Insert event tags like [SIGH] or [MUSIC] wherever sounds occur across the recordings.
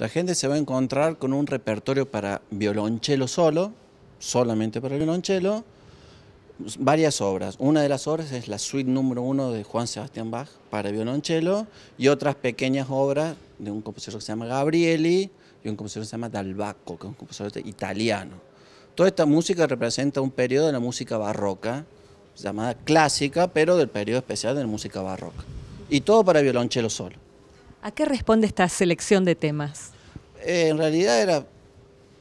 la gente se va a encontrar con un repertorio para violonchelo solo, solamente para violonchelo, varias obras. Una de las obras es la suite número uno de Juan Sebastián Bach para violonchelo y otras pequeñas obras de un compositor que se llama Gabrieli y un compositor que se llama Dalbacco, que es un compositor italiano. Toda esta música representa un periodo de la música barroca, llamada clásica, pero del periodo especial de la música barroca. Y todo para violonchelo solo. ¿A qué responde esta selección de temas? Eh, en realidad era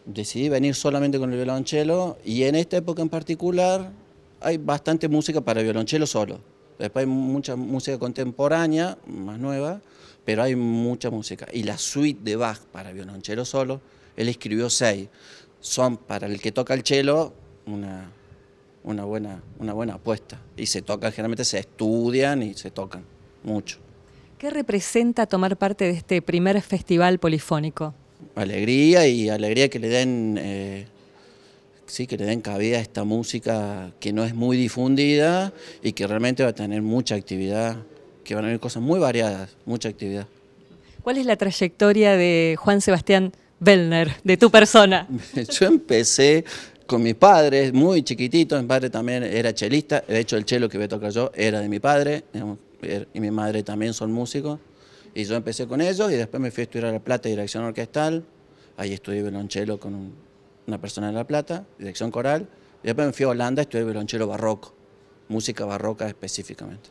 decidí venir solamente con el violonchelo y en esta época en particular hay bastante música para violonchelo solo. Después hay mucha música contemporánea, más nueva, pero hay mucha música. Y la suite de Bach para violonchelo solo, él escribió seis. Son para el que toca el cello una, una, buena, una buena apuesta. Y se tocan, generalmente se estudian y se tocan mucho. ¿Qué representa tomar parte de este primer festival polifónico? Alegría y alegría que le den, eh, sí, que le den cabida a esta música que no es muy difundida y que realmente va a tener mucha actividad, que van a haber cosas muy variadas, mucha actividad. ¿Cuál es la trayectoria de Juan Sebastián Bellner, de tu persona? [LAUGHS] Yo empecé con mi padre, muy chiquitito, mi padre también era chelista, de hecho el chelo que voy a tocar yo era de mi padre, Er, y mi madre también son músicos. Y yo empecé con ellos y después me fui a estudiar a La Plata dirección orquestal. Ahí estudié violonchelo con una persona de La Plata, dirección coral. Y después me fui a Holanda y estudié violonchelo barroco, música barroca específicamente.